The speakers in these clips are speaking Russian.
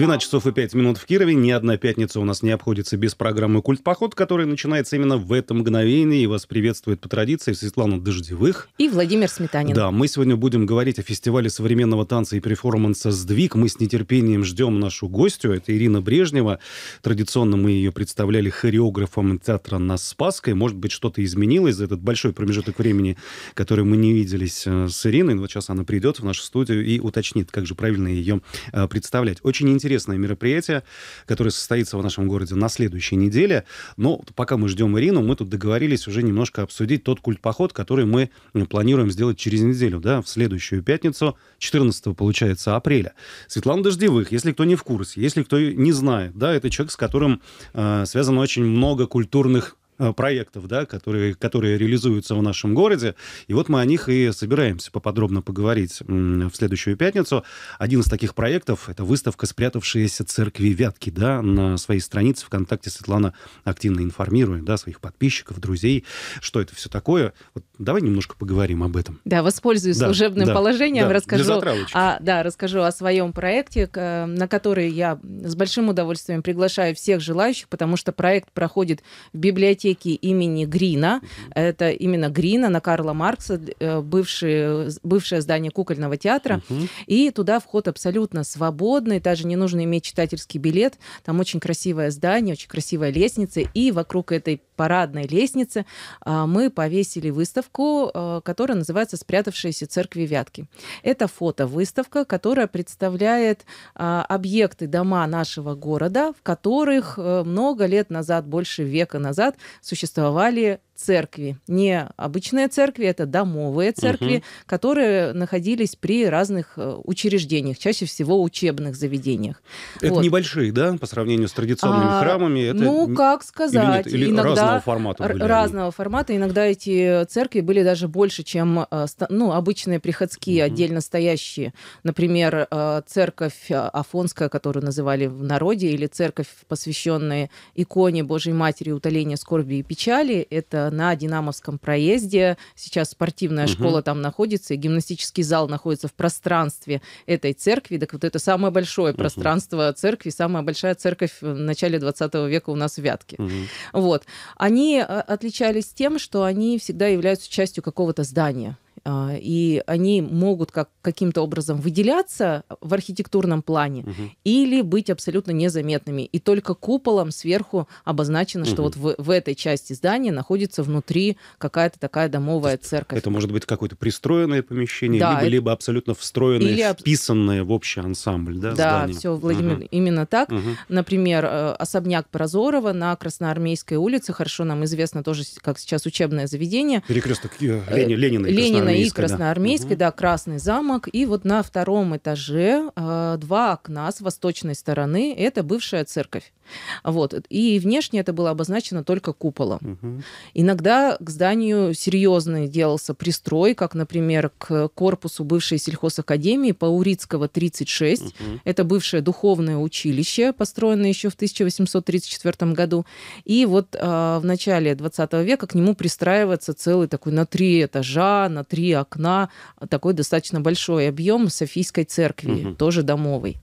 12 часов и 5 минут в Кирове. Ни одна пятница у нас не обходится без программы «Культ поход», которая начинается именно в это мгновение. И вас приветствует по традиции Светлана Дождевых. И Владимир Сметанин. Да, мы сегодня будем говорить о фестивале современного танца и перформанса «Сдвиг». Мы с нетерпением ждем нашу гостью. Это Ирина Брежнева. Традиционно мы ее представляли хореографом театра на Спасской. Может быть, что-то изменилось за этот большой промежуток времени, который мы не виделись э, с Ириной. Но вот сейчас она придет в нашу студию и уточнит, как же правильно ее э, представлять. Очень интересно интересное мероприятие, которое состоится в нашем городе на следующей неделе. Но пока мы ждем Ирину, мы тут договорились уже немножко обсудить тот культпоход, который мы э, планируем сделать через неделю, да, в следующую пятницу, 14 получается апреля. Светлана Дождевых, если кто не в курсе, если кто не знает, да, это человек, с которым э, связано очень много культурных Э, проектов, да, которые, которые реализуются в нашем городе. И вот мы о них и собираемся поподробно поговорить в следующую пятницу. Один из таких проектов — это выставка «Спрятавшиеся церкви Вятки». Да, на своей странице ВКонтакте Светлана активно информирует да, своих подписчиков, друзей, что это все такое. Вот давай немножко поговорим об этом. Да, воспользуюсь да, служебным да, положением, да, расскажу, а, да, расскажу о своем проекте, э, на который я с большим удовольствием приглашаю всех желающих, потому что проект проходит в библиотеке библиотеки имени Грина. Это именно Грина на Карла Маркса, э, бывшее, бывшее здание кукольного театра. Угу. И туда вход абсолютно свободный, даже не нужно иметь читательский билет. Там очень красивое здание, очень красивая лестница, и вокруг этой парадной лестнице а, мы повесили выставку, а, которая называется «Спрятавшиеся церкви Вятки». Это фотовыставка, которая представляет а, объекты, дома нашего города, в которых э, много лет назад, больше века назад, существовали церкви. Не обычные церкви, это домовые церкви, угу. которые находились при разных э, учреждениях, чаще всего учебных заведениях. Это вот. небольшие, да, по сравнению с традиционными а, храмами? Это ну, как сказать. Или, или иногда разного формата были Разного они? формата. Иногда эти церкви были даже больше, чем э, ну, обычные приходские, угу. отдельно стоящие. Например, э, церковь Афонская, которую называли в народе, или церковь, посвященная иконе Божьей Матери утоления скорби и печали. Это на Динамовском проезде. Сейчас спортивная угу. школа там находится, и гимнастический зал находится в пространстве этой церкви. Так вот это самое большое угу. пространство церкви, самая большая церковь в начале 20 века у нас в Вятке. Угу. Вот. Они а, отличались тем, что они всегда являются частью какого-то здания. А, и они могут как, каким-то образом выделяться в архитектурном плане угу. или быть абсолютно незаметными. И только куполом сверху обозначено, угу. что вот в, в этой части здания находится внутри какая-то такая домовая церковь. Это может быть какое-то пристроенное помещение, да, либо, это... либо абсолютно встроенное, или... вписанное в общий ансамбль. Да, да все, Владимир, угу. именно так. Угу. Например, э, особняк Прозорова на Красноармейской улице, хорошо нам известно тоже, как сейчас учебное заведение. Перекресток э, э, Ленина Ленина на и Красноармейской, да. да, Красный замок. И вот на втором этаже э, два окна с восточной стороны. Это бывшая церковь. Вот. И внешне это было обозначено только куполом. Угу. Иногда к зданию серьезно делался пристрой, как, например, к корпусу бывшей сельхозакадемии Паурицкого 36. Угу. Это бывшее духовное училище, построенное еще в 1834 году. И вот э, в начале 20 века к нему пристраивается целый такой на три этажа, на три внутри окна такой достаточно большой объем Софийской церкви, угу. тоже домовой.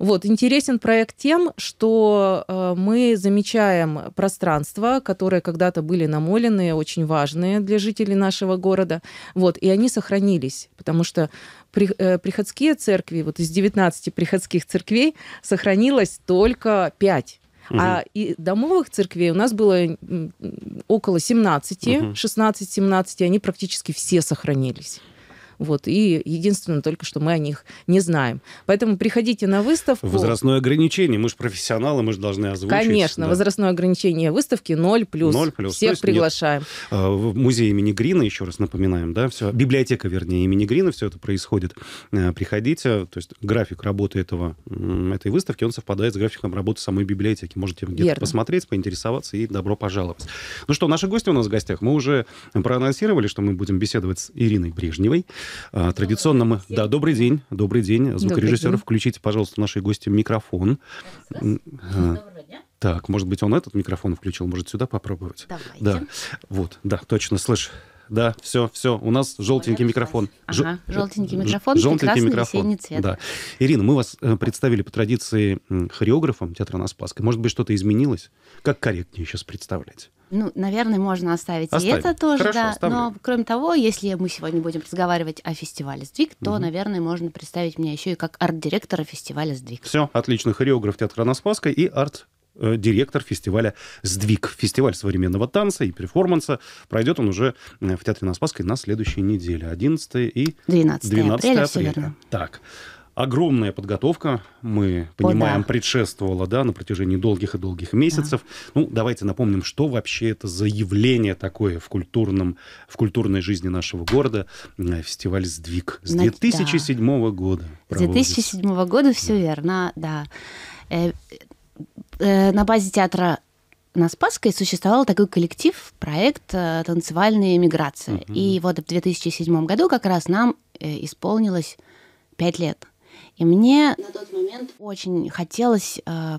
Вот, интересен проект тем, что э, мы замечаем пространства, которые когда-то были намолены очень важные для жителей нашего города. Вот, и они сохранились, потому что при, э, приходские церкви, вот из 19 приходских церквей сохранилось только 5. Угу. А и домовых церквей у нас было около 17, угу. 16-17, они практически все сохранились. Вот, и единственное только, что мы о них не знаем. Поэтому приходите на выставку. Возрастное ограничение. Мы же профессионалы, мы же должны озвучить. Конечно, да. возрастное ограничение выставки 0 плюс. 0 плюс. Всех приглашаем. Нет. А, в музее имени Грина, еще раз напоминаем, да, все, библиотека, вернее, имени Грина, все это происходит. Э, приходите, то есть график работы этого, этой выставки, он совпадает с графиком работы самой библиотеки. Можете где-то посмотреть, поинтересоваться и добро пожаловать. Ну что, наши гости у нас в гостях. Мы уже проанонсировали, что мы будем беседовать с Ириной Брежневой. А, традиционно мы... Да, добрый день, добрый день. Звукорежиссер, включите, пожалуйста, нашей гости микрофон. А, так, может быть, он этот микрофон включил, может, сюда попробовать? Давайте. Да, вот, да, точно, слышь. Да, все, все. У нас желтенький микрофон. Ага, желтенький микрофон, желтенький микрофон. синий цвет. Да. Ирина, мы вас э, представили по традиции хореографом театра на Спасской. Может быть, что-то изменилось? Как корректнее сейчас представлять? Ну, наверное, можно оставить Оставим. и это тоже, Хорошо, да. Оставлю. Но кроме того, если мы сегодня будем разговаривать о фестивале Сдвиг, то, угу. наверное, можно представить меня еще и как арт-директора фестиваля Сдвиг. Все, отлично. Хореограф театра на и арт э, директор фестиваля «Сдвиг». Фестиваль современного танца и перформанса. Пройдет он уже э, в Театре на Спасской на следующей неделе, 11 и 12, 12 апреля. апреля. Так, огромная подготовка, мы понимаем, О, да. предшествовала да, на протяжении долгих и долгих месяцев. Да. Ну, давайте напомним, что вообще это за явление такое в, культурном, в культурной жизни нашего города, э, фестиваль «Сдвиг» с 2007 ну, да. года. С 2007 года, все да. верно, да. Э, э, на базе театра на Спасской существовал такой коллектив, проект э, «Танцевальная миграция». Uh-huh. И вот в 2007 году как раз нам э, исполнилось пять лет. И мне на тот момент очень хотелось э,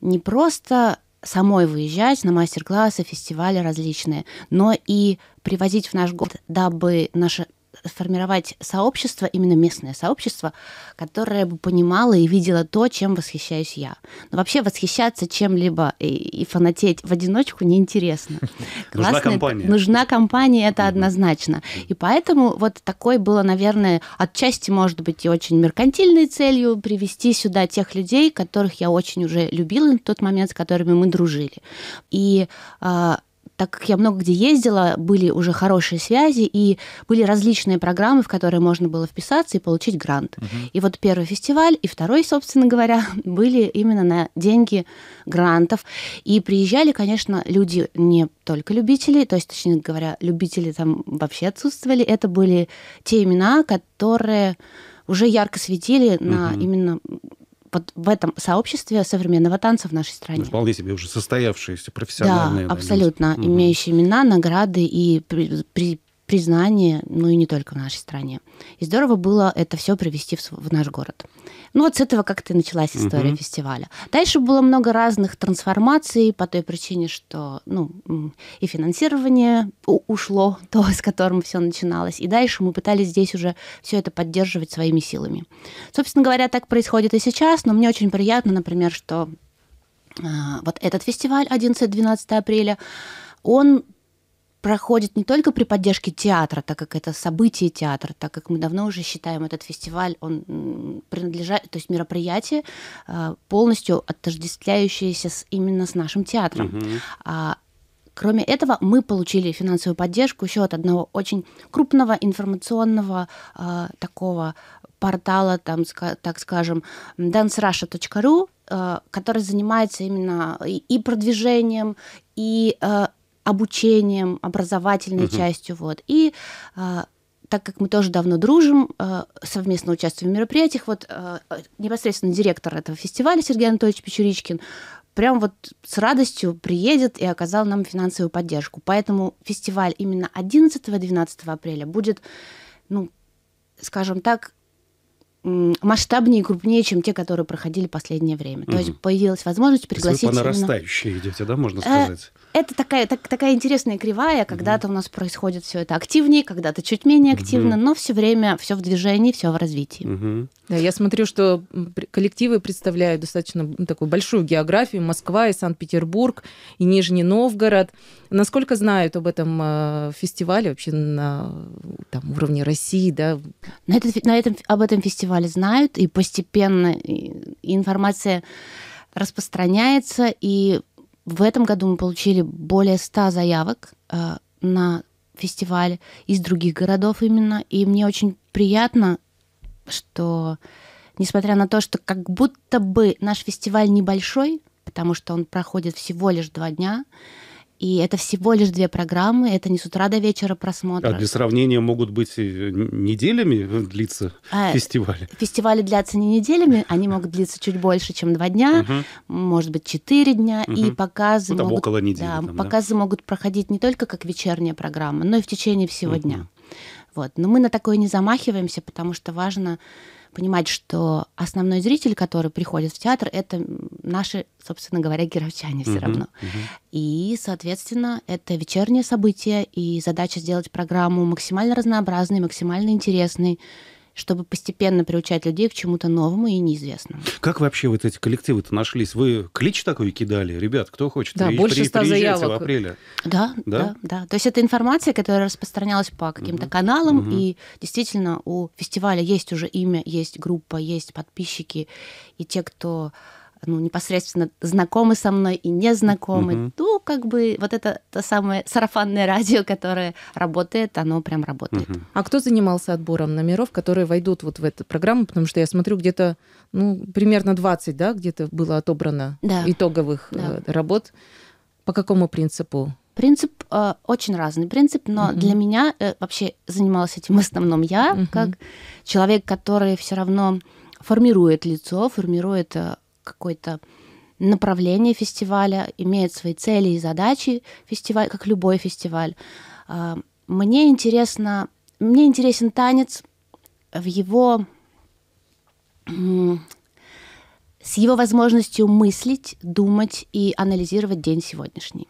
не просто самой выезжать на мастер-классы, фестивали различные, но и привозить в наш город, дабы наши сформировать сообщество, именно местное сообщество, которое бы понимало и видело то, чем восхищаюсь я. Но вообще восхищаться чем-либо и, и фанатеть в одиночку неинтересно. Нужна компания. Нужна компания, это однозначно. И поэтому вот такой было, наверное, отчасти, может быть, и очень меркантильной целью привести сюда тех людей, которых я очень уже любила на тот момент, с которыми мы дружили. И а, так как я много где ездила, были уже хорошие связи, и были различные программы, в которые можно было вписаться и получить грант. Угу. И вот первый фестиваль и второй, собственно говоря, были именно на деньги грантов. И приезжали, конечно, люди не только любители, то есть, точнее говоря, любители там вообще отсутствовали. Это были те имена, которые уже ярко светили на угу. именно вот в этом сообществе современного танца в нашей стране. Ну, вполне себе уже состоявшиеся профессиональные. Да, абсолютно, угу. имеющие имена, награды и при, при признание, ну и не только в нашей стране. И здорово было это все привести в, в наш город. Ну вот с этого как-то и началась история uh-huh. фестиваля. Дальше было много разных трансформаций по той причине, что ну, и финансирование ушло, то, с которым все начиналось. И дальше мы пытались здесь уже все это поддерживать своими силами. Собственно говоря, так происходит и сейчас, но мне очень приятно, например, что э, вот этот фестиваль 11-12 апреля, он проходит не только при поддержке театра, так как это событие театра, так как мы давно уже считаем этот фестиваль, он принадлежит, то есть мероприятие а, полностью отождествляющееся с, именно с нашим театром. Угу. А, Кроме этого, мы получили финансовую поддержку еще от одного очень крупного информационного э, такого портала, там, так скажем, dancerusha.ru, э, а, который занимается именно и, продвижением, и обучением, образовательной угу. частью. Вот. И а, так как мы тоже давно дружим, а, совместно участвуем в мероприятиях, вот а, непосредственно директор этого фестиваля Сергей Анатольевич Печуричкин прям вот с радостью приедет и оказал нам финансовую поддержку. Поэтому фестиваль именно 11-12 апреля будет, ну, скажем так, масштабнее и крупнее, чем те, которые проходили последнее время. Угу. То есть появилась возможность пригласить... То есть вы по нарастающей именно... идете, да, можно э, сказать? Э это такая, так, такая интересная кривая, когда-то у нас происходит все это активнее, когда-то чуть менее активно, но все время все в движении, все в развитии. Да, я смотрю, что коллективы представляют достаточно такую большую географию. Москва и Санкт-Петербург, и Нижний Новгород. Насколько знают об этом э, фестивале вообще на там, уровне России? Да? На, этот, на этом, об этом фестивале знают, и постепенно информация распространяется, и в этом году мы получили более 100 заявок э, на фестиваль из других городов именно, и мне очень приятно, что несмотря на то, что как будто бы наш фестиваль небольшой, потому что он проходит всего лишь два дня, и это всего лишь две программы, это не с утра до вечера просмотр. А для сравнения могут быть неделями длиться а, фестивали? Фестивали длятся не неделями, они могут длиться чуть больше, чем два дня, угу. может быть, четыре дня, угу. и показы, ну, могут, около недели, да, там, показы могут проходить не только как вечерняя программа, но и в течение всего угу. дня. Вот. Но мы на такое не замахиваемся, потому что важно понимать, что основной зритель, который приходит в театр, это наши, собственно говоря, кировчане все равно. И, соответственно, это вечернее событие, и задача сделать программу максимально разнообразной, максимально интересной, чтобы постепенно приучать людей к чему-то новому и неизвестному. Как вообще вот эти коллективы-то нашлись? Вы клич такой кидали? Ребят, кто хочет? Да, При, больше ста заявок. в апреле. Да, да, да, да. То есть это информация, которая распространялась по каким-то угу. каналам, угу. и действительно у фестиваля есть уже имя, есть группа, есть подписчики, и те, кто ну, непосредственно знакомы со мной и незнакомы. Угу. Ну, как бы вот это то самое сарафанное радио, которое работает, оно прям работает. Угу. А кто занимался отбором номеров, которые войдут вот в эту программу? Потому что я смотрю, где-то, ну, примерно 20, да, где-то было отобрано да. итоговых да. Э, работ. По какому принципу? Принцип э, очень разный принцип, но угу. для меня э, вообще занималась этим в основном я, угу. как человек, который все равно формирует лицо, формирует э, какое-то направление фестиваля, имеет свои цели и задачи фестиваль, как любой фестиваль. А, мне интересно, мне интересен танец в его с его возможностью мыслить, думать и анализировать день сегодняшний.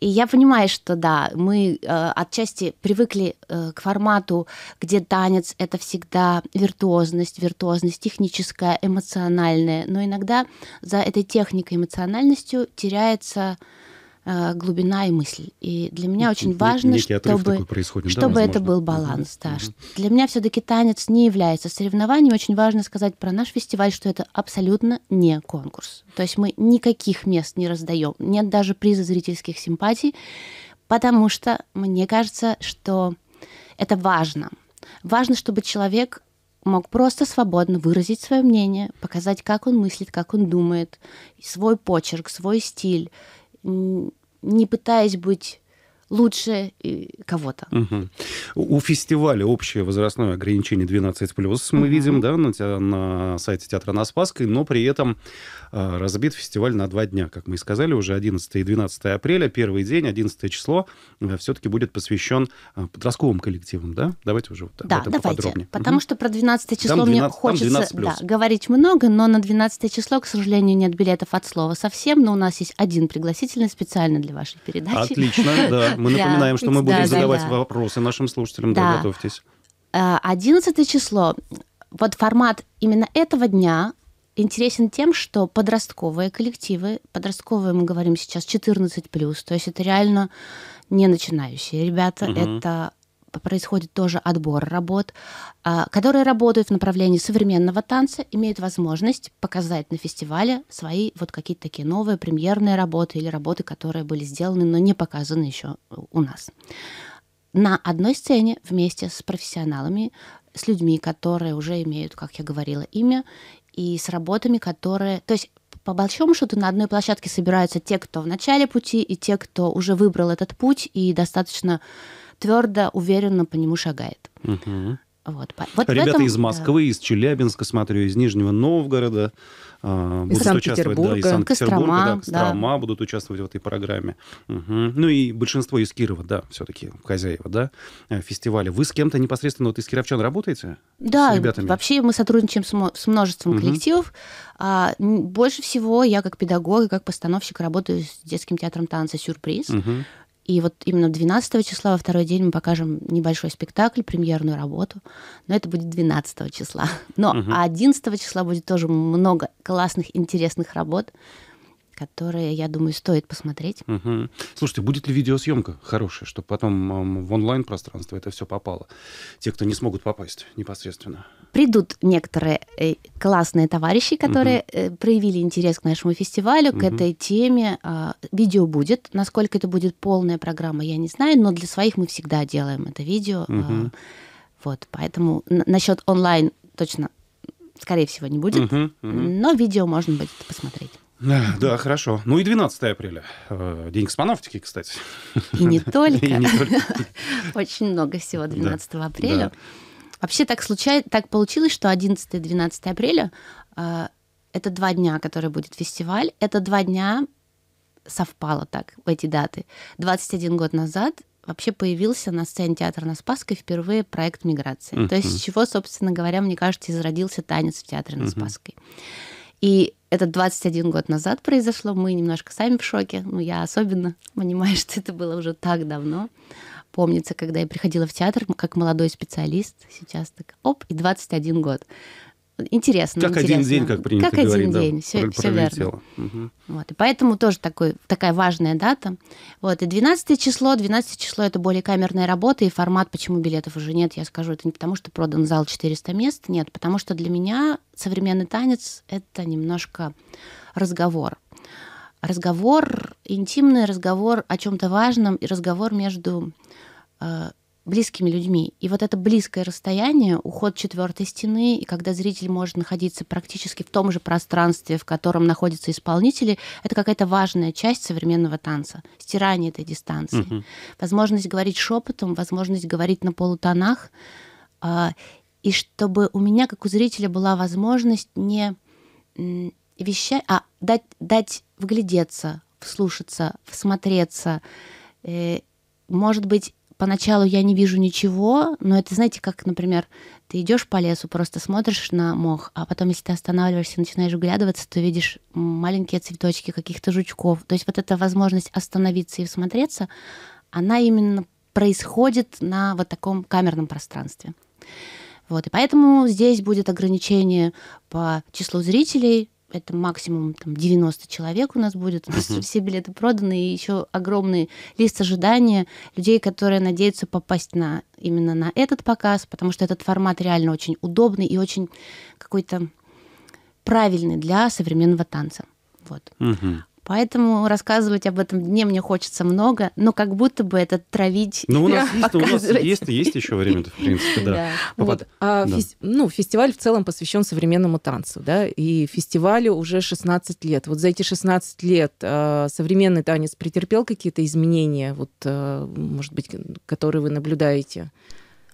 И я понимаю, что да, мы э, отчасти привыкли э, к формату, где танец это всегда виртуозность, виртуозность техническая, эмоциональная, но иногда за этой техникой эмоциональностью теряется Э, глубина и мысль. И для меня ну, очень важно, Некий чтобы, происходит, чтобы да, это был баланс. Да. Угу. Для меня все-таки танец не является соревнованием. Очень важно сказать про наш фестиваль, что это абсолютно не конкурс. То есть мы никаких мест не раздаем. Нет даже приза зрительских симпатий, потому что мне кажется, что это важно. Важно, чтобы человек мог просто свободно выразить свое мнение, показать, как он мыслит, как он думает, свой почерк, свой стиль не пытаясь быть лучше э, кого-то. Угу. У фестиваля общее возрастное ограничение 12 плюс мы угу. видим, да, на, на сайте театра на Спасской, но при этом а, разбит фестиваль на два дня, как мы и сказали, уже 11 и 12 апреля, первый день, 11 число, э, все-таки будет посвящен э, а, подростковым коллективам, да? Давайте уже вот да, об этом давайте, поподробнее. Потому угу. что про 12 число там 12, мне хочется да, говорить много, но на 12 число, к сожалению, нет билетов от слова совсем, но у нас есть один пригласительный специально для вашей передачи. Отлично, да. Мы напоминаем, что мы будем задавать вопросы нашим слушателям. Да, готовьтесь. 11 э, число. Вот формат именно этого дня интересен тем, что подростковые коллективы, подростковые мы говорим сейчас 14+, то есть это реально не начинающие ребята, угу. это происходит тоже отбор работ, а, которые работают в направлении современного танца, имеют возможность показать на фестивале свои вот какие-то такие новые премьерные работы или работы, которые были сделаны, но не показаны еще у нас. На одной сцене вместе с профессионалами, с людьми, которые уже имеют, как я говорила, имя, и с работами, которые... То есть по большому счету на одной площадке собираются те, кто в начале пути, и те, кто уже выбрал этот путь и достаточно твердо, уверенно по нему шагает. Угу. Вот, вот Ребята этом, из э, Москвы, да. из Челябинска, смотрю, из Нижнего Новгорода э, будут участвовать, из Санкт-Петербурга, Кострома, да, Кострома да. будут участвовать в этой программе. Угу. Ну и большинство из Кирова, да, все-таки хозяева, да, э, фестиваля. Вы с кем-то непосредственно вот из Кировчан работаете? Да, с ребятами? вообще мы сотрудничаем с, множеством коллективов. А, больше всего я как педагог и как постановщик работаю с детским театром танца «Сюрприз». Угу и вот именно 12 числа, во второй день, мы покажем небольшой спектакль, премьерную работу. Но это будет 12 числа. Но угу. 11 числа будет тоже много классных, интересных работ которые, я думаю, стоит посмотреть. Угу. Слушайте, будет ли видеосъемка хорошая, чтобы потом э, в онлайн-пространство это все попало? Те, кто не смогут попасть непосредственно. Придут некоторые э, классные товарищи, которые угу. э, проявили интерес к нашему фестивалю, угу. к этой теме. Э, видео будет. Насколько это будет полная программа, я не знаю, но для своих мы всегда делаем это видео. Угу. Э, вот, поэтому насчет онлайн точно скорее всего, не будет. Uh-huh, Но видео можно будет посмотреть. Да, да, хорошо. Ну и 12 апреля. Э, День космонавтики, кстати. И не только. Очень много всего 12 апреля. Вообще так, случай... так получилось, что 11 и 12 апреля э, это два дня, которые будет фестиваль. Это два дня совпало так, в эти даты. 21 год назад вообще появился на сцене театра на Спасской впервые проект миграции. То есть с чего, собственно говоря, мне кажется, изродился танец в театре на Спасской. И это 21 год назад произошло, мы немножко сами в шоке, ну я особенно понимаю, что это было уже так давно. Помнится, когда я приходила в театр как молодой специалист, сейчас так оп, и 21 год. Интересно. Как интересно. один день, как принято Как говорить, один да, день, все, все верно. Угу. Вот, и поэтому тоже такой, такая важная дата. Вот, и 12 число, 12 число это более камерная работа, и формат, почему билетов уже нет, я скажу, это не потому, что продан зал 400 мест, нет, потому что для меня современный танец — это немножко разговор. Разговор, интимный разговор о чем то важном, и разговор между э, близкими людьми. И вот это близкое расстояние, уход четвертой стены, и когда зритель может находиться практически в том же пространстве, в котором находятся исполнители, это какая-то важная часть современного танца, стирание этой дистанции. Угу. Возможность говорить шепотом, возможность говорить на полутонах, а, и чтобы у меня, как у зрителя, была возможность не вещать, а дать, дать вглядеться, вслушаться, всмотреться, э, может быть, поначалу я не вижу ничего, но это, знаете, как, например, ты идешь по лесу, просто смотришь на мох, а потом, если ты останавливаешься и начинаешь углядываться, то видишь маленькие цветочки каких-то жучков. То есть вот эта возможность остановиться и смотреться, она именно происходит на вот таком камерном пространстве. Вот, и поэтому здесь будет ограничение по числу зрителей, это максимум там, 90 человек у нас будет. У нас uh-huh. все билеты проданы, и еще огромный лист ожидания людей, которые надеются попасть на именно на этот показ, потому что этот формат реально очень удобный и очень какой-то правильный для современного танца. Вот. Угу. Поэтому рассказывать об этом дне мне хочется много, но как будто бы это травить. Ну, у нас, есть, у нас есть, есть еще время, в принципе, да. да. Вот. А да. Фес... Ну, фестиваль в целом посвящен современному танцу, да, и фестивалю уже 16 лет. Вот за эти 16 лет э, современный танец претерпел какие-то изменения, вот, э, может быть, которые вы наблюдаете?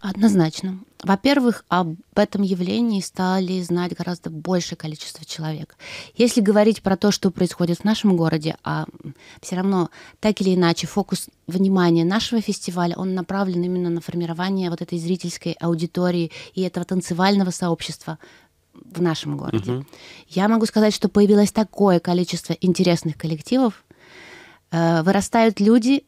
Однозначно. Во-первых, об этом явлении стали знать гораздо большее количество человек. Если говорить про то, что происходит в нашем городе, а все равно так или иначе фокус внимания нашего фестиваля, он направлен именно на формирование вот этой зрительской аудитории и этого танцевального сообщества в нашем городе. Угу. Я могу сказать, что появилось такое количество интересных коллективов, э, вырастают люди,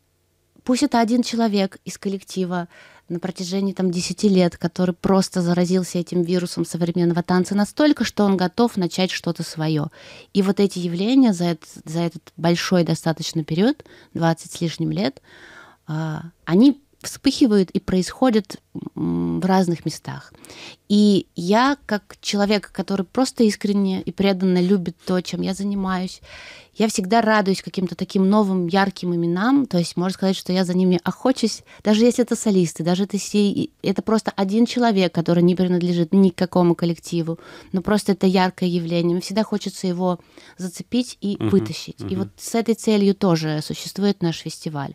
пусть это один человек из коллектива, на протяжении там 10 лет, который просто заразился этим вирусом современного танца настолько, что он готов начать что-то свое. И вот эти явления за этот, за этот большой достаточно период, 20 с лишним лет, а, они вспыхивают и происходят в разных местах. И я, как человек, который просто искренне и преданно любит то, чем я занимаюсь, я всегда радуюсь каким-то таким новым, ярким именам. То есть можно сказать, что я за ними охочусь, даже если это солисты, даже это, си... это просто один человек, который не принадлежит ни к какому коллективу, но просто это яркое явление. Мне всегда хочется его зацепить и uh-huh, вытащить. Uh-huh. И вот с этой целью тоже существует наш фестиваль.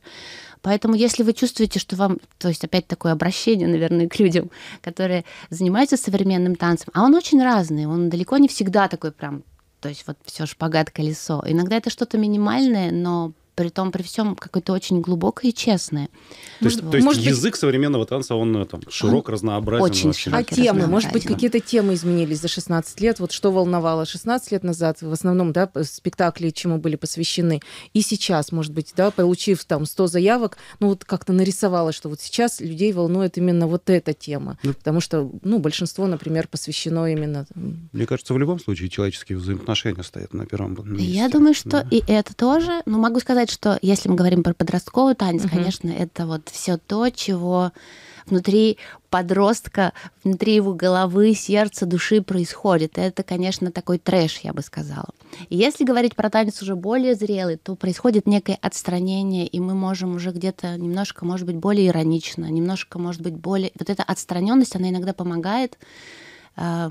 Поэтому, если вы чувствуете, что вам, то есть опять такое обращение, наверное, к людям, которые занимаются современным танцем. А он очень разный, он далеко не всегда такой прям то есть вот все шпагат, колесо. Иногда это что-то минимальное, но при том, при всем какое-то очень глубокое и честное. То есть, вот. то есть может язык быть... современного танца, он э, там, широк, он разнообразен? Очень вообще. широк. А темы? Может быть, какие-то темы изменились за 16 лет? Вот что волновало 16 лет назад? В основном, да, спектакли чему были посвящены. И сейчас, может быть, да, получив там 100 заявок, ну вот как-то нарисовалось, что вот сейчас людей волнует именно вот эта тема. Ну, потому что, ну, большинство, например, посвящено именно... Мне кажется, в любом случае человеческие взаимоотношения стоят на первом месте. Я думаю, что да. и это тоже. Но могу сказать, сказать, что если мы говорим про подростковый танец, угу. конечно, это вот все то, чего внутри подростка, внутри его головы, сердца, души происходит. Это, конечно, такой трэш, я бы сказала. И если говорить про танец уже более зрелый, то происходит некое отстранение, и мы можем уже где-то немножко, может быть, более иронично, немножко, может быть, более... Вот эта отстраненность, она иногда помогает э,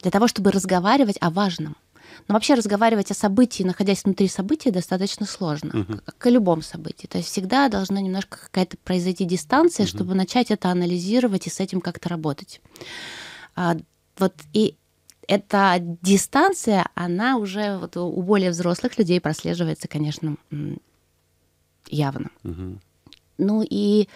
для того, чтобы разговаривать о важном. Но вообще разговаривать о событии, находясь внутри события, достаточно сложно, угу. как и любом событии. То есть всегда должна немножко какая-то произойти дистанция, угу. чтобы начать это анализировать и с этим как-то работать. А, вот и эта дистанция, она уже вот у более взрослых людей прослеживается, конечно, явно. Угу. Ну и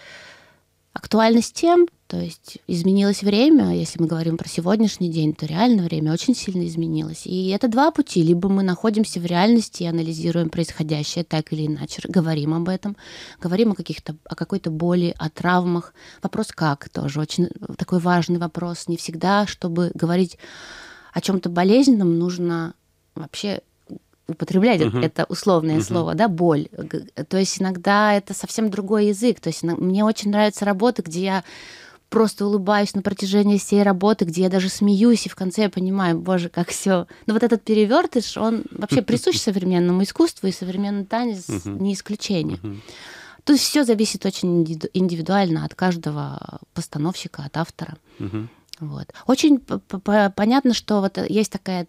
актуальность тем, то есть изменилось время, если мы говорим про сегодняшний день, то реально время очень сильно изменилось. И это два пути. Либо мы находимся в реальности и анализируем происходящее так или иначе, говорим об этом, говорим о, каких-то, о какой-то боли, о травмах. Вопрос как тоже очень э, такой важный вопрос. Не всегда, чтобы говорить о чем-то болезненном, нужно вообще употреблять uh-huh. это условное uh-huh. слово, да, боль. То есть иногда это совсем другой язык. То есть мне очень нравятся работы, где я просто улыбаюсь на протяжении всей работы, где я даже смеюсь, и в конце я понимаю, боже, как все. Но вот этот перевертыш, он вообще присущ современному искусству, и современный танец не исключение. То есть все зависит очень индивидуально от каждого постановщика, от автора. Вот. Очень понятно, что вот есть такая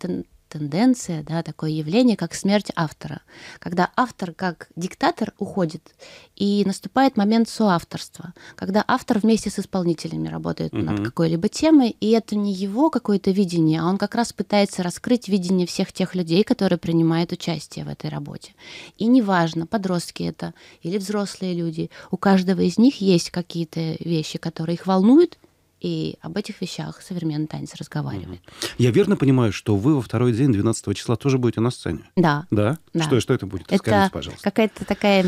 тенденция, да, такое явление, как смерть автора, когда автор как диктатор уходит, и наступает момент соавторства, когда автор вместе с исполнителями работает угу. над какой-либо темой, и это не его какое-то видение, а он как раз пытается раскрыть видение всех тех людей, которые принимают участие в этой работе. И неважно, подростки это или взрослые люди, у каждого из них есть какие-то вещи, которые их волнуют, и об этих вещах современный танец разговаривает. Я верно понимаю, что вы во второй день 12 числа тоже будете на сцене? Да. Да? да. Что, что это будет? Это Скажите, пожалуйста. какая-то такая,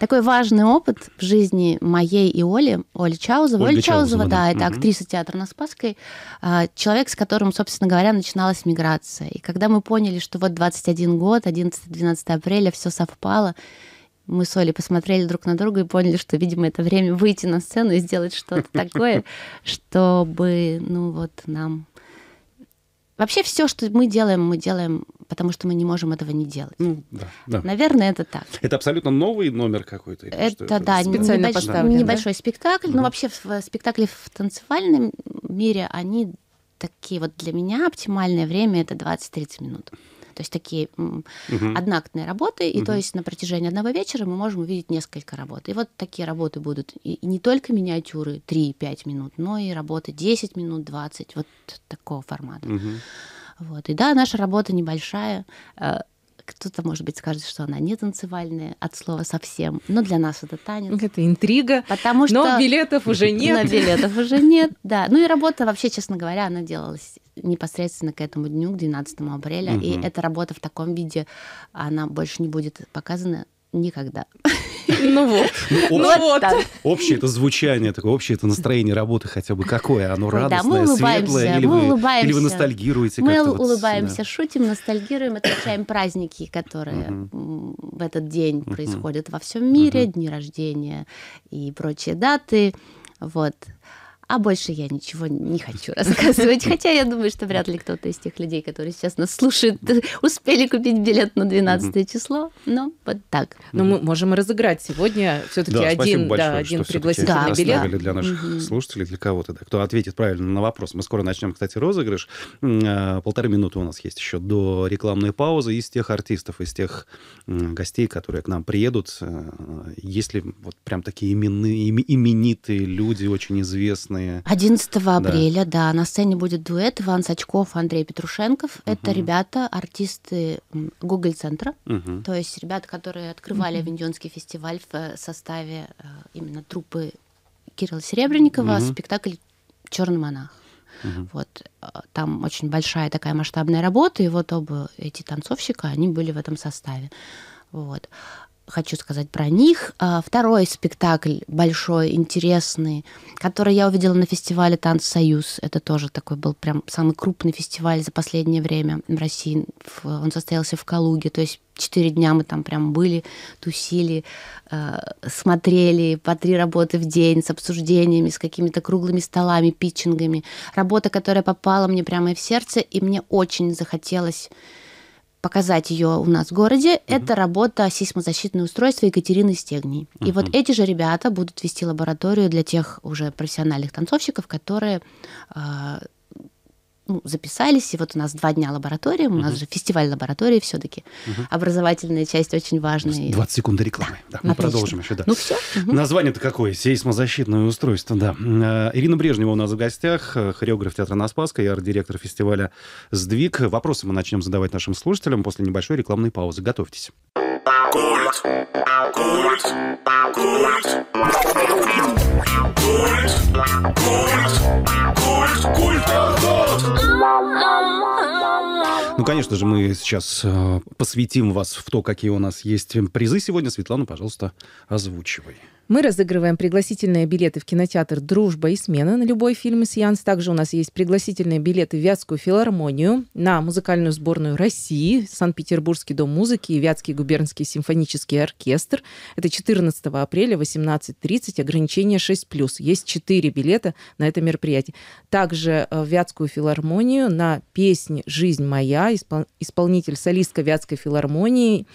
такой важный опыт в жизни моей и Оли, Оли Чаузова. Оля Чаузова да, да, это угу. актриса театра на Спасской, а, человек, с которым, собственно говоря, начиналась миграция. И когда мы поняли, что вот 21 год, 11-12 апреля, все совпало, мы с Олей посмотрели друг на друга и поняли, что, видимо, это время выйти на сцену и сделать что-то такое, чтобы, ну вот, нам... Вообще все, что мы делаем, мы делаем, потому что мы не можем этого не делать. Ну, да, да. Наверное, это так. Это абсолютно новый номер какой-то. Это, это да, небольш... небольшой да? спектакль. mm Но вообще в э, спектакле в танцевальном мире они такие вот для меня оптимальное время это 20-30 минут то есть такие угу. одноактные работы, и угу. то есть на протяжении одного вечера мы можем увидеть несколько работ. И вот такие работы будут и, и не только миниатюры 3-5 минут, но и работы 10 минут, 20, вот такого формата. Угу. Вот. И да, наша работа небольшая, э, кто-то, может быть, скажет, что она не танцевальная от слова совсем. Но для нас это танец. Ну, это интрига. Потому что... Но билетов уже нет. Но билетов уже нет, да. Ну и работа вообще, честно говоря, она делалась непосредственно к этому дню, к 12 апреля. Угу. И эта работа в таком виде, она больше не будет показана никогда. Ну вот. Ну, ну вот. Общее это звучание, такое общее это настроение работы хотя бы какое? Оно радостное, светлое? Или вы ностальгируете? Мы улыбаемся, шутим, ностальгируем, отмечаем праздники, которые в этот день происходят во всем мире, дни рождения и прочие даты. Вот. А больше я ничего не хочу рассказывать. Хотя я думаю, что вряд ли кто-то из тех людей, которые сейчас нас слушают, успели купить билет на 12 число. Но ну, вот так. Ну мы можем разыграть сегодня все-таки один, большое, да, один пригласительный да, билет. для наших слушателей, для кого-то. Да, кто ответит правильно на вопрос. Мы скоро начнем, кстати, розыгрыш. Э, полторы минуты у нас есть еще до рекламной паузы. Из тех артистов, из тех гостей, которые к нам приедут, э, есть ли вот прям такие именные, именитые люди, очень известные, разные. 11 апреля, да, да на сцене будет дуэт Иван Сачков, Андрей Петрушенков. Угу. Это ребята, артисты Google центра угу. то есть ребята, которые открывали угу. фестиваль в э, составе э, именно трупы Кирилла Серебренникова, угу. спектакль «Черный монах». Угу. Вот э, там очень большая такая масштабная работа, и вот оба эти танцовщика, они были в этом составе. Вот хочу сказать про них. А, второй спектакль большой, интересный, который я увидела на фестивале «Танц Союз». Это тоже такой был прям самый крупный фестиваль за последнее время в России. Он состоялся в Калуге, то есть четыре дня мы там прям были, тусили, а, смотрели по три работы в день с обсуждениями, с какими-то круглыми столами, питчингами. Работа, которая попала мне прямо в сердце, и мне очень захотелось показать ее у нас в городе, mm-hmm. это работа сейсмозащитное устройства Екатерины Стегни. Mm-hmm. И вот эти же ребята будут вести лабораторию для тех уже профессиональных танцовщиков, которые а, ну, записались, и вот у нас два дня лаборатории, у угу. нас же фестиваль лаборатории все-таки. Угу. Образовательная часть очень важная. 20 секунд рекламы. Да, да мы Отлично. продолжим еще, да. Ну все. Угу. Название-то какое? Сейсмозащитное устройство, да. Э, Ирина Брежнева у нас в гостях, э, хореограф театра Наспаска и арт-директор фестиваля «Сдвиг». Вопросы мы начнем задавать нашим слушателям после небольшой рекламной паузы. Готовьтесь. Культ, культ, культ, культ, культ, культ, культ. Ну, конечно же, мы сейчас э, посвятим вас в то, какие у нас есть призы сегодня. Светлана, пожалуйста, озвучивай. Мы разыгрываем пригласительные билеты в кинотеатр «Дружба и смена» на любой фильм и сеанс. Также у нас есть пригласительные билеты в Вятскую филармонию, на музыкальную сборную России, Санкт-Петербургский дом музыки и Вятский губернский симфонический оркестр. Это 14 апреля, 18.30, ограничение 6+. Есть 4 билета на это мероприятие. Также э, в Вятскую филармонию на песни «Жизнь моя» испол... исполнитель солистка Вятской филармонии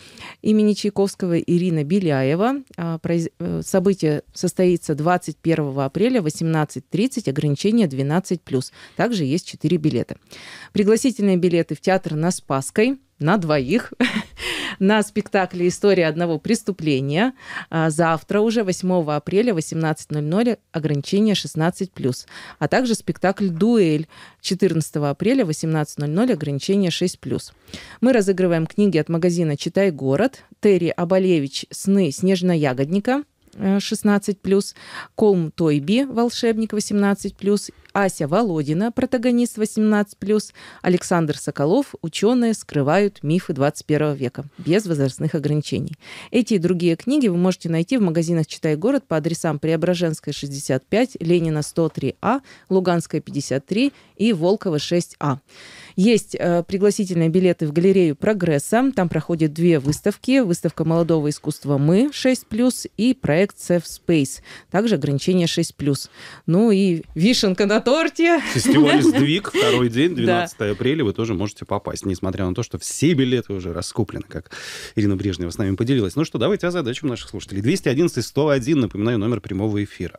имени Чайковского Ирина Беляева. А, произ... Э, Событие состоится 21 апреля 18.30, ограничение 12+. Также есть 4 билета. Пригласительные билеты в театр на Спасской на двоих на спектакле «История одного преступления». А, завтра уже, 8 апреля, 18.00, ограничение 16+. А также спектакль «Дуэль» 14 апреля, 18.00, ограничение 6+. Мы разыгрываем книги от магазина «Читай город», Терри Абалевич «Сны снежноягодника», 16+, э, плюс Колм Тойби, волшебник 18+, плюс Ася Володина, протагонист 18+, плюс Александр Соколов, ученые скрывают мифы 21 века без возрастных ограничений. Эти и другие книги вы можете найти в магазинах «Читай город» по адресам Преображенская, 65, Ленина, 103А, Луганская, 53 и Волкова, 6А. Есть э, пригласительные билеты в галерею «Прогресса». Там проходят две выставки. Выставка молодого искусства «Мы» 6+, и проект проект Safe Space. Также ограничение 6+. Ну и вишенка на торте. Фестиваль «Сдвиг» второй день, 12 да. апреля. Вы тоже можете попасть, несмотря на то, что все билеты уже раскуплены, как Ирина Брежнева с нами поделилась. Ну что, давайте озадачим наших слушателей. 211-101, напоминаю, номер прямого эфира.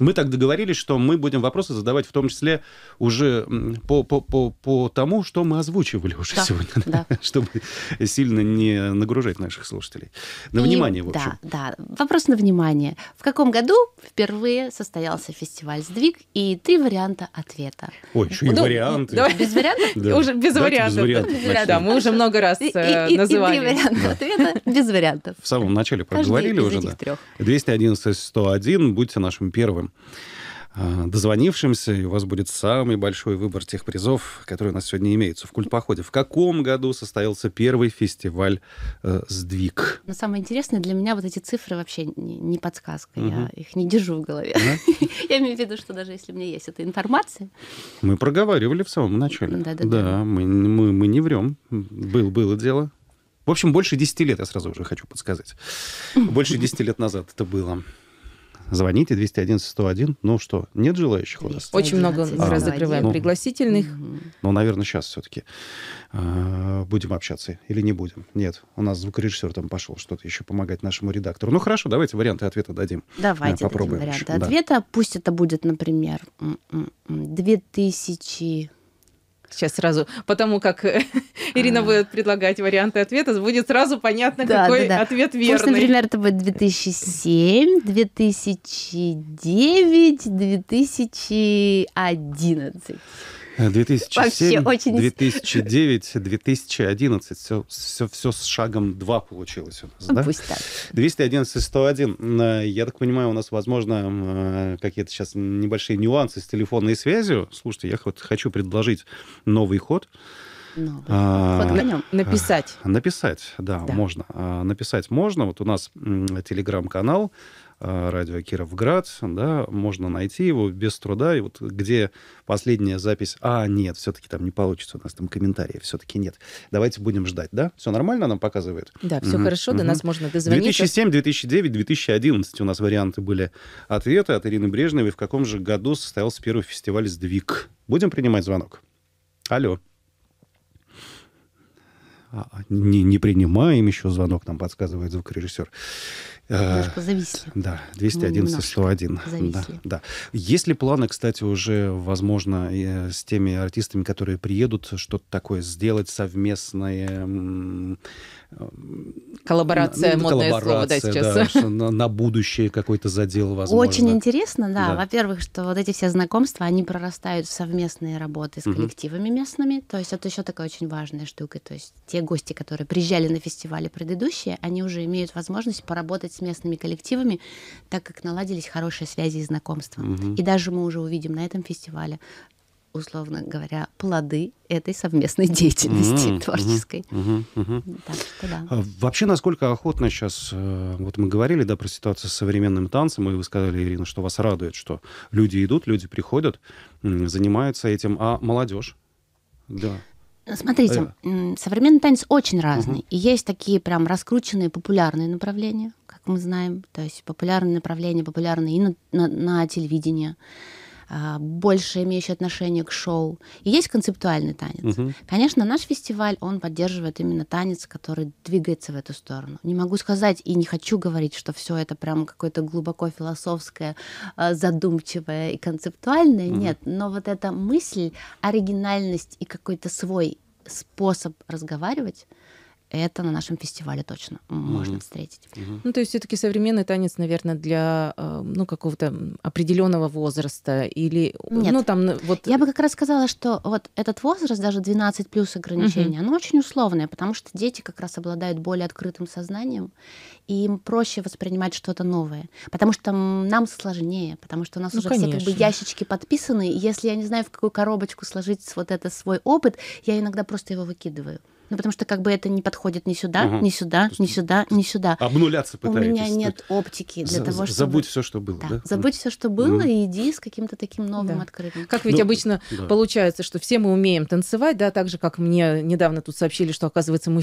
Мы так договорились, что мы будем вопросы задавать в том числе уже по, по, по, по тому, что мы озвучивали уже да, сегодня, да. чтобы сильно не нагружать наших слушателей. На И, внимание, в общем. Да, да. Вопрос на внимание. В каком году впервые состоялся фестиваль «Сдвиг» и три варианта ответа? Ой, еще и ну, варианты. Давай. Без вариантов? Уже без Давайте вариантов. Без вариантов. Да, мы уже много раз называли. Э, и три варианта ответа без вариантов. В самом начале проговорили уже, да? 211-101, будьте нашим первым Э, дозвонившимся, и у вас будет самый большой выбор тех призов, которые у нас сегодня имеются в культпоходе. В каком году состоялся первый фестиваль э, «Сдвиг»? Но самое интересное, для меня вот эти цифры вообще не, не подсказка, угу. я их не держу в голове. Я имею в виду, что даже если у меня есть эта информация... Мы проговаривали в самом начале. Да-да-да. Да, мы, не врем. Был, было дело. В общем, больше 10 лет, я сразу уже хочу подсказать. Больше 10 лет назад это было звоните 211-101. Ну что, нет желающих у нас? Очень много а, разыгрываем ну, пригласительных. Ну, наверное, сейчас все-таки э, а, будем общаться или не будем. Нет, у нас звукорежиссер там пошел что-то еще помогать нашему редактору. Ну хорошо, давайте варианты ответа дадим. Давайте э, попробуем. Дадим варианты еще. ответа. Да. Пусть это будет, например, 2000 Сейчас сразу, потому как Ирина а. будет предлагать варианты ответа, будет сразу понятно, да, какой да, да. ответ верный. Пусть, например, это будет 2007, 2009, 2011. 2007, э, очень... 2009, 2011. Все, все, все с шагом 2 получилось у нас, да? Пусть так. 211 101. Э, я так понимаю, у нас, возможно, э, какие-то сейчас небольшие нюансы с телефонной связью. Слушайте, я вот хочу предложить новый ход. Новый. А, а Написать. Написать, да, да. можно. А, написать можно. Вот у нас телеграм-канал Э, радио Кировград, да, можно найти его без труда, и вот где последняя запись, а, нет, все-таки там не получится, у нас там комментариев все-таки нет, давайте будем ждать, да? Все нормально нам показывает? Да, все угу, хорошо, угу. до нас можно дозвониться. 2007, 2009, 2011 у нас варианты были ответы от Ирины Брежневой, в каком же году состоялся первый фестиваль «Сдвиг». Будем принимать звонок? Алло. А, а, не, не принимаем еще звонок, нам подсказывает звукорежиссер. Э, Немножко зависли. Да, 211-101. Зависли. Да, да. Есть ли планы, кстати, уже, возможно, э, с теми артистами, которые приедут, что-то такое сделать совместное? Коллаборация, ну, модное коллаборация, слово, да, сейчас. Да, на, на будущее какой-то задел возможно. Очень интересно, да. да. Во-первых, что вот эти все знакомства, они прорастают в совместные работы с коллективами угу. местными. То есть это еще такая очень важная штука. То есть те гости, которые приезжали на фестивале предыдущие, они уже имеют возможность поработать с местными коллективами, так как наладились хорошие связи и знакомства. Угу. И даже мы уже увидим на этом фестивале условно говоря, плоды этой совместной деятельности mm-hmm, творческой. Mm-hmm, mm-hmm. Так что да. А вообще, насколько охотно сейчас, э, вот мы говорили, да, про ситуацию с современным танцем, и вы сказали, Ирина, что вас радует, что люди идут, люди приходят, занимаются этим, а молодежь, да. Смотрите, yeah. Э. современный танец очень разный. Uh-huh. И есть такие прям раскрученные популярные направления, как мы знаем. То есть популярные направления, популярные и на, на, на телевидении а, больше имеющий отношение к шоу. И есть концептуальный танец. Угу. Конечно, наш фестиваль, он поддерживает именно танец, который двигается в эту сторону. Не могу сказать и не хочу говорить, что все это прям какое-то глубоко философское, а, задумчивое и концептуальное. Угу. Нет, но вот эта мысль, оригинальность и какой-то свой способ разговаривать, это на нашем фестивале точно можно mm-hmm. встретить. Mm-hmm. Ну, то есть все-таки современный танец, наверное, для э, ну, какого-то определенного возраста или... Нет. Ну, там, вот... Я бы как раз сказала, что вот этот возраст, даже 12 плюс ограничения, mm-hmm. оно очень условное, потому что дети как раз обладают более открытым сознанием, и им проще воспринимать что-то новое, потому что нам сложнее, потому что у нас ну, уже конечно. все как бы ящички подписаны, и если я не знаю, в какую коробочку сложить вот это свой опыт, я иногда просто его выкидываю. Ну, потому что как бы это не подходит ни сюда, угу. ни сюда, ни сюда, ни сюда. Обнуляться пытаетесь. У меня нет оптики для За, того, чтобы... Забудь все, что было, да? да? Забудь все, что было, и иди с каким-то таким новым да. открытым. Как ведь ну, обычно да. получается, что все мы умеем танцевать, да, так же, как мне недавно тут сообщили, что, оказывается, мы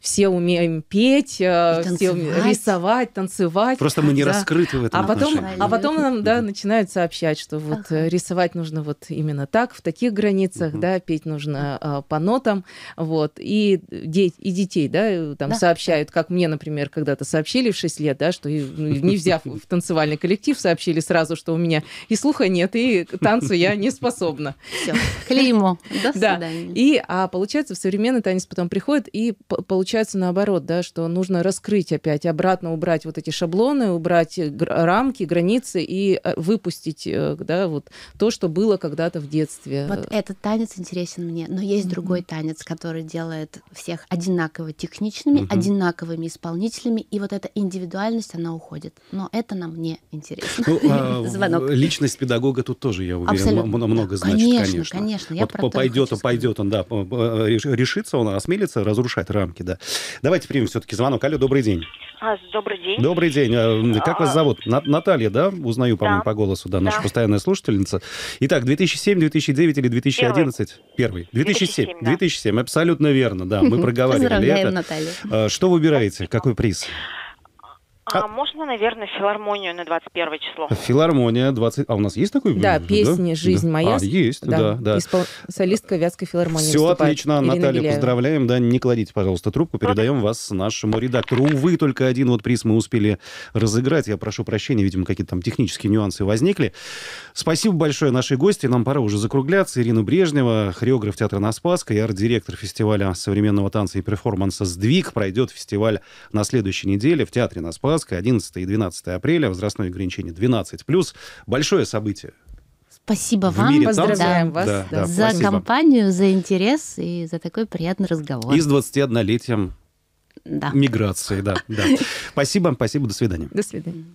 все умеем петь, э, и все умеем рисовать, танцевать. Просто мы не да. раскрыты в этом а потом, а отношении. А потом нам, да, начинают сообщать, что вот э, ага. рисовать нужно вот именно так, в таких границах, угу. да, петь нужно э, по нотам, вот, и, де- и детей, да, э, там да. сообщают, как мне, например, когда-то сообщили в 6 лет, да, что ну, не взяв в танцевальный коллектив, сообщили сразу, что у меня и слуха нет, и танцу я не способна. Все, клеймо. До свидания. Да. И, а получается, в современный танец потом приходит, и получается наоборот, да, что нужно раскрыть опять, обратно убрать вот эти шаблоны, убрать рамки, границы и э, выпустить, э, да, вот то, что было когда-то в детстве. Вот этот танец интересен мне, но есть другой танец, который делает делает всех одинаково техничными, угу. одинаковыми исполнителями, и вот эта индивидуальность, она уходит. Но это нам не интересно. Ну, а звонок. Личность педагога тут тоже, я уверен, много значит, конечно. Конечно, конечно. Я вот пойдет он пойдет он, да, э, решится он, осмелится разрушать рамки, да. Давайте примем все-таки звонок. Алло, добрый день. А, добрый день. Добрый день. А, как вас зовут? Наталья, да? Узнаю, по-моему, по голосу, да, наша постоянная слушательница. Итак, 2007, 2009 или 2011? Первый. 2007. 2007 абсолютно верно верно, да, мы проговаривали это. Наталья. Э, что выбираете? Какой приз? А, а можно, наверное, филармонию на 21 число. Филармония 20... А у нас есть такой? Да, песни да? «Жизнь да. моя». А, есть, да. да, да. Испол... Солистка вязкой филармонии Все отлично, Ирина Наталья, Беляева. поздравляем. Да, не кладите, пожалуйста, трубку. Передаем вас нашему редактору. Увы, только один вот приз мы успели разыграть. Я прошу прощения, видимо, какие-то там технические нюансы возникли. Спасибо большое нашей гости. Нам пора уже закругляться. Ирина Брежнева, хореограф театра «На Спаска» и арт-директор фестиваля современного танца и перформанса «Сдвиг». Пройдет фестиваль на следующей неделе в театре «На Спаск». Красноярска 11 и 12 апреля. Возрастное ограничение 12+. Большое событие. Спасибо в вам, мире поздравляем танца. вас да, да, да, за спасибо. компанию, за интерес и за такой приятный разговор. И с 21-летием да. миграции, да, да. Спасибо, спасибо, до свидания. До свидания.